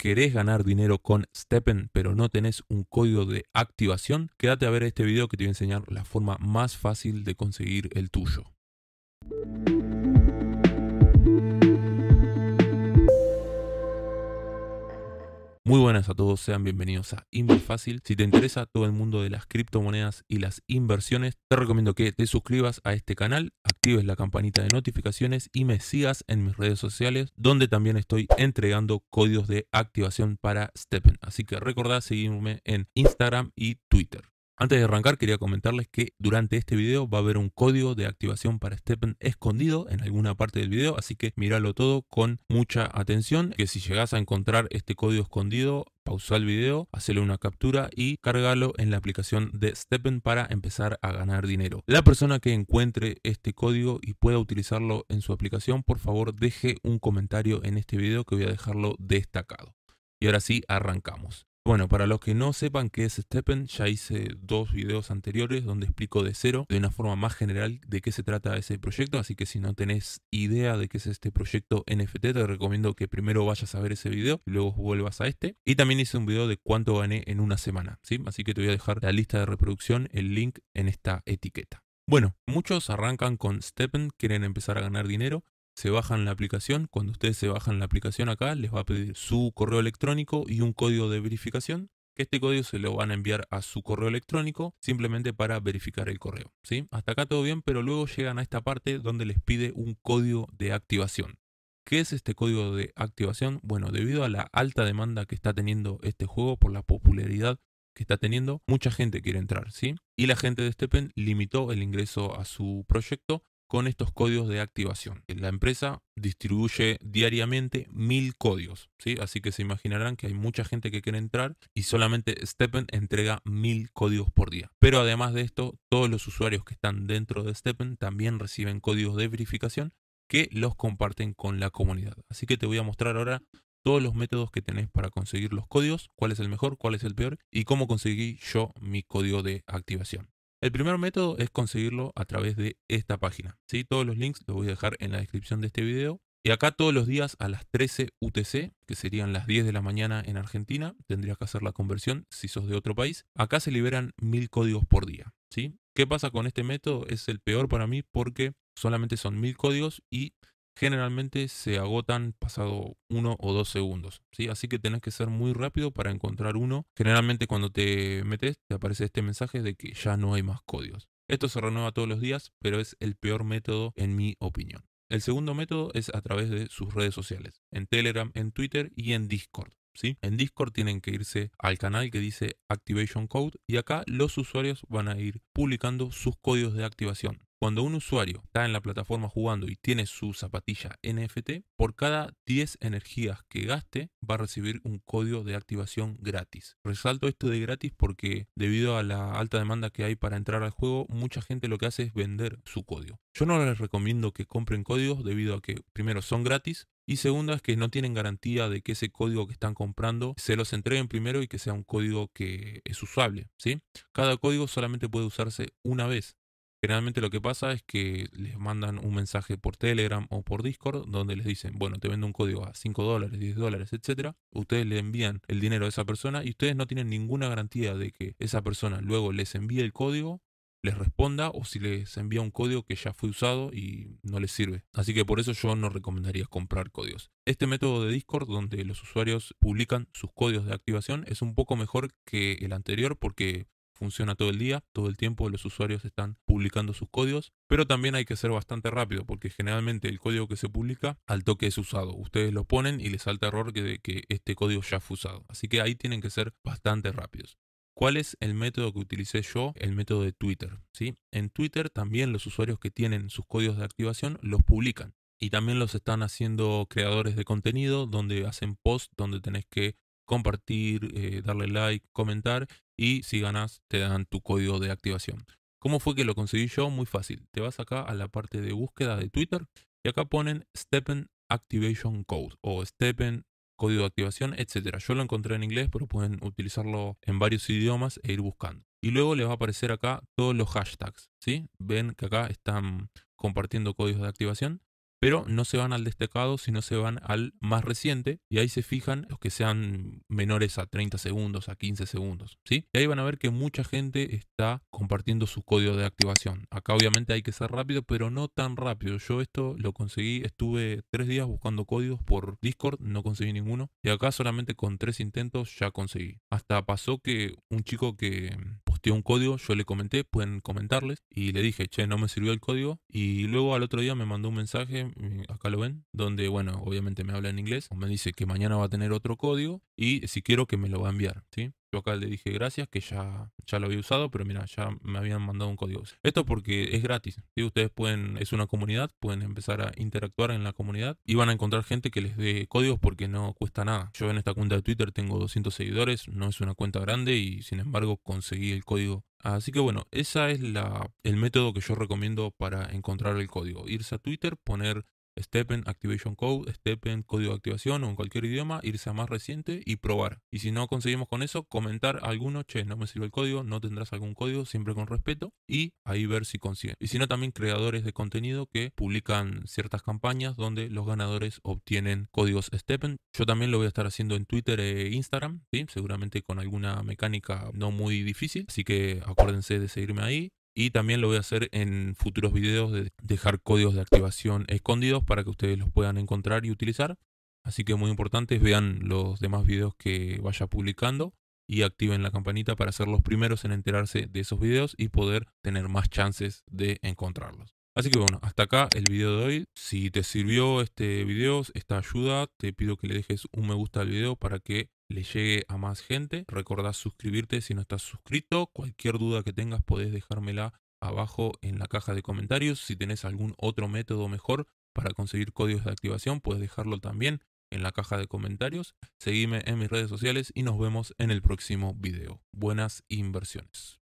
querés ganar dinero con Steppen pero no tenés un código de activación, quédate a ver este video que te voy a enseñar la forma más fácil de conseguir el tuyo. Muy buenas a todos, sean bienvenidos a muy Fácil. Si te interesa todo el mundo de las criptomonedas y las inversiones, te recomiendo que te suscribas a este canal, actives la campanita de notificaciones y me sigas en mis redes sociales, donde también estoy entregando códigos de activación para Steppen. Así que recordad seguirme en Instagram y Twitter. Antes de arrancar quería comentarles que durante este video va a haber un código de activación para Steppen escondido en alguna parte del video, así que míralo todo con mucha atención, que si llegas a encontrar este código escondido, pausa el video, hazle una captura y cárgalo en la aplicación de Steppen para empezar a ganar dinero. La persona que encuentre este código y pueda utilizarlo en su aplicación, por favor deje un comentario en este video que voy a dejarlo destacado. Y ahora sí, arrancamos. Bueno, para los que no sepan qué es Steppen, ya hice dos videos anteriores donde explico de cero, de una forma más general, de qué se trata ese proyecto, así que si no tenés idea de qué es este proyecto NFT, te recomiendo que primero vayas a ver ese video luego vuelvas a este. Y también hice un video de cuánto gané en una semana, ¿sí? Así que te voy a dejar la lista de reproducción, el link en esta etiqueta. Bueno, muchos arrancan con Steppen, quieren empezar a ganar dinero, se bajan la aplicación. Cuando ustedes se bajan la aplicación acá, les va a pedir su correo electrónico y un código de verificación. Que este código se lo van a enviar a su correo electrónico simplemente para verificar el correo. ¿sí? Hasta acá todo bien, pero luego llegan a esta parte donde les pide un código de activación. ¿Qué es este código de activación? Bueno, debido a la alta demanda que está teniendo este juego por la popularidad que está teniendo, mucha gente quiere entrar, ¿sí? Y la gente de Steppen limitó el ingreso a su proyecto con estos códigos de activación. La empresa distribuye diariamente mil códigos, ¿sí? así que se imaginarán que hay mucha gente que quiere entrar y solamente Steppen entrega mil códigos por día. Pero además de esto, todos los usuarios que están dentro de Steppen también reciben códigos de verificación que los comparten con la comunidad. Así que te voy a mostrar ahora todos los métodos que tenés para conseguir los códigos, cuál es el mejor, cuál es el peor y cómo conseguí yo mi código de activación. El primer método es conseguirlo a través de esta página. ¿sí? Todos los links los voy a dejar en la descripción de este video. Y acá todos los días a las 13 UTC, que serían las 10 de la mañana en Argentina, tendrías que hacer la conversión si sos de otro país. Acá se liberan mil códigos por día. ¿sí? ¿Qué pasa con este método? Es el peor para mí porque solamente son mil códigos y generalmente se agotan pasado uno o dos segundos, ¿sí? Así que tenés que ser muy rápido para encontrar uno. Generalmente cuando te metes te aparece este mensaje de que ya no hay más códigos. Esto se renueva todos los días, pero es el peor método en mi opinión. El segundo método es a través de sus redes sociales, en Telegram, en Twitter y en Discord. ¿Sí? En Discord tienen que irse al canal que dice Activation Code y acá los usuarios van a ir publicando sus códigos de activación. Cuando un usuario está en la plataforma jugando y tiene su zapatilla NFT, por cada 10 energías que gaste va a recibir un código de activación gratis. Resalto esto de gratis porque debido a la alta demanda que hay para entrar al juego, mucha gente lo que hace es vender su código. Yo no les recomiendo que compren códigos debido a que primero son gratis y segundo es que no tienen garantía de que ese código que están comprando se los entreguen primero y que sea un código que es usable. ¿sí? Cada código solamente puede usarse una vez. Generalmente lo que pasa es que les mandan un mensaje por Telegram o por Discord donde les dicen, bueno, te vendo un código a 5 dólares, 10 dólares, etc. Ustedes le envían el dinero a esa persona y ustedes no tienen ninguna garantía de que esa persona luego les envíe el código les responda o si les envía un código que ya fue usado y no les sirve. Así que por eso yo no recomendaría comprar códigos. Este método de Discord donde los usuarios publican sus códigos de activación es un poco mejor que el anterior porque funciona todo el día, todo el tiempo los usuarios están publicando sus códigos, pero también hay que ser bastante rápido porque generalmente el código que se publica al toque es usado. Ustedes lo ponen y les salta error que, que este código ya fue usado. Así que ahí tienen que ser bastante rápidos. ¿Cuál es el método que utilicé yo? El método de Twitter. ¿sí? En Twitter también los usuarios que tienen sus códigos de activación los publican. Y también los están haciendo creadores de contenido donde hacen posts donde tenés que compartir, eh, darle like, comentar y si ganas te dan tu código de activación. ¿Cómo fue que lo conseguí yo? Muy fácil. Te vas acá a la parte de búsqueda de Twitter y acá ponen Stepen Activation Code o Steppen código de activación, etc. Yo lo encontré en inglés, pero pueden utilizarlo en varios idiomas e ir buscando. Y luego les va a aparecer acá todos los hashtags, ¿sí? Ven que acá están compartiendo códigos de activación pero no se van al destacado, sino se van al más reciente y ahí se fijan los que sean menores a 30 segundos, a 15 segundos, Y ahí van a ver que mucha gente está compartiendo sus códigos de activación. Acá obviamente hay que ser rápido, pero no tan rápido. Yo esto lo conseguí, estuve tres días buscando códigos por Discord, no conseguí ninguno y acá solamente con tres intentos ya conseguí. Hasta pasó que un chico que tiene un código, yo le comenté, pueden comentarles, y le dije, che, no me sirvió el código, y luego al otro día me mandó un mensaje, mm, acá lo ven, donde, bueno, obviamente me habla en inglés, me dice que mañana va a tener otro código, y si quiero que me lo va a enviar, ¿sí? Yo acá le dije gracias, que ya, ya lo había usado, pero mira, ya me habían mandado un código. Esto porque es gratis. Ustedes pueden, es una comunidad, pueden empezar a interactuar en la comunidad y van a encontrar gente que les dé códigos porque no cuesta nada. Yo en esta cuenta de Twitter tengo 200 seguidores, no es una cuenta grande y sin embargo conseguí el código Así que bueno, ese es la, el método que yo recomiendo para encontrar el código. Irse a Twitter, poner Stepen Activation Code, Stepen Código de Activación o en cualquier idioma, irse a más reciente y probar. Y si no conseguimos con eso, comentar alguno, che, no me sirve el código, no tendrás algún código, siempre con respeto, y ahí ver si consiguen. Y si no, también creadores de contenido que publican ciertas campañas donde los ganadores obtienen códigos Stepen. Yo también lo voy a estar haciendo en Twitter e Instagram, seguramente con alguna mecánica no muy difícil, así que acuérdense de seguirme ahí. Y también lo voy a hacer en futuros videos de dejar códigos de activación escondidos para que ustedes los puedan encontrar y utilizar. Así que muy importante, vean los demás videos que vaya publicando y activen la campanita para ser los primeros en enterarse de esos videos y poder tener más chances de encontrarlos. Así que bueno, hasta acá el video de hoy. Si te sirvió este video, esta ayuda, te pido que le dejes un me gusta al video para que le llegue a más gente. Recordá suscribirte si no estás suscrito. Cualquier duda que tengas podés dejármela abajo en la caja de comentarios. Si tenés algún otro método mejor para conseguir códigos de activación, puedes dejarlo también en la caja de comentarios. Seguime en mis redes sociales y nos vemos en el próximo video. Buenas inversiones.